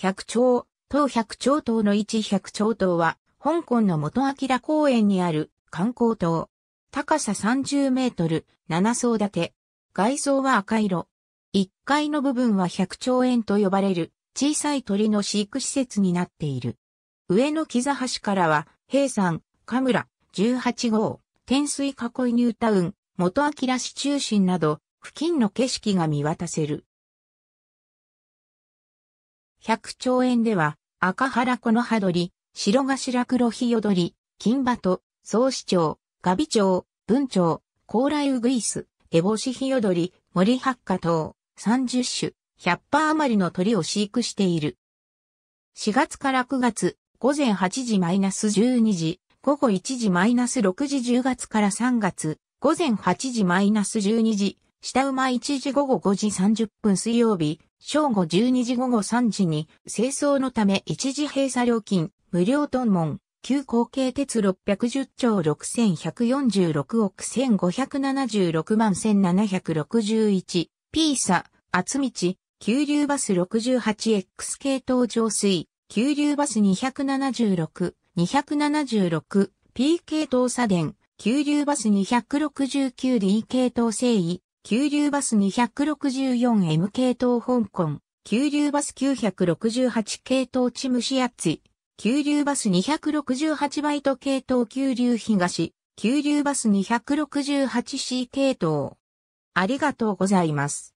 百鳥、東百鳥島の一百鳥島は、香港の元明公園にある観光島。高さ30メートル、7層建て。外装は赤色。1階の部分は百鳥園と呼ばれる小さい鳥の飼育施設になっている。上の木座橋からは、平山、神村、18号、天水囲いニュータウン、元明市中心など、付近の景色が見渡せる。100兆円では、赤原この葉鳥、白頭黒ひよどり、金馬と、総市長、ガビ町、文町、高麗ウグイス、エボシひよドり、森八花等、30種、100羽余りの鳥を飼育している。4月から9月、午前8時マイナス12時、午後1時マイナス6時10月から3月、午前8時マイナス12時、下馬1時午後5時30分水曜日、正午12時午後3時に、清掃のため一時閉鎖料金、無料屯門、旧後継鉄610兆6146億1576万1761、ピーサ、厚道、急流バス 68X 系統上水、急流バス276、276、P 系統左電、急流バス 269D 系統正位、急流バス 264M 系統香港、急流バス968系統チムシアッツ急流バス268バイト系統急流東、急流バス 268C 系統。ありがとうございます。